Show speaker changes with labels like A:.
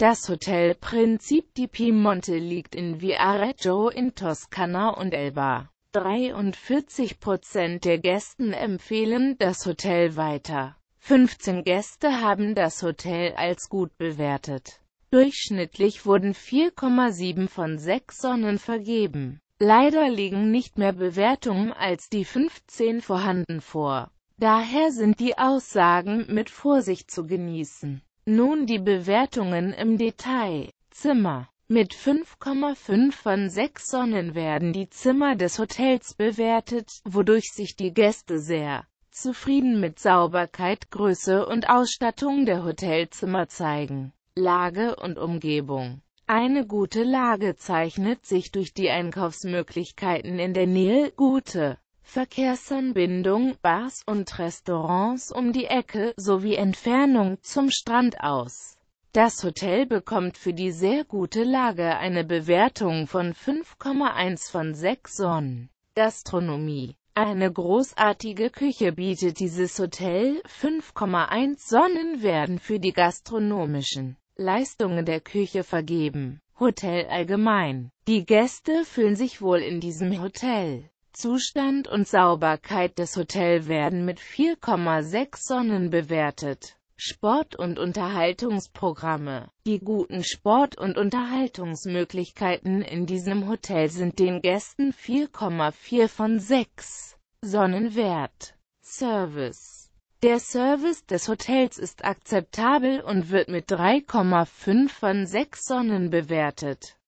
A: Das Hotel Prinzip di Piemonte liegt in Viareggio in Toskana und Elba. 43 Prozent der Gästen empfehlen das Hotel weiter. 15 Gäste haben das Hotel als gut bewertet. Durchschnittlich wurden 4,7 von 6 Sonnen vergeben. Leider liegen nicht mehr Bewertungen als die 15 vorhanden vor. Daher sind die Aussagen mit Vorsicht zu genießen. Nun die Bewertungen im Detail. Zimmer. Mit 5,5 von 6 Sonnen werden die Zimmer des Hotels bewertet, wodurch sich die Gäste sehr zufrieden mit Sauberkeit, Größe und Ausstattung der Hotelzimmer zeigen. Lage und Umgebung Eine gute Lage zeichnet sich durch die Einkaufsmöglichkeiten in der Nähe, gute Verkehrsanbindung, Bars und Restaurants um die Ecke, sowie Entfernung zum Strand aus. Das Hotel bekommt für die sehr gute Lage eine Bewertung von 5,1 von 6 Sonnen. Gastronomie eine großartige Küche bietet dieses Hotel, 5,1 Sonnen werden für die gastronomischen Leistungen der Küche vergeben. Hotel allgemein. Die Gäste fühlen sich wohl in diesem Hotel. Zustand und Sauberkeit des Hotels werden mit 4,6 Sonnen bewertet. Sport- und Unterhaltungsprogramme. Die guten Sport- und Unterhaltungsmöglichkeiten in diesem Hotel sind den Gästen 4,4 von 6 Sonnen wert. Service. Der Service des Hotels ist akzeptabel und wird mit 3,5 von 6 Sonnen bewertet.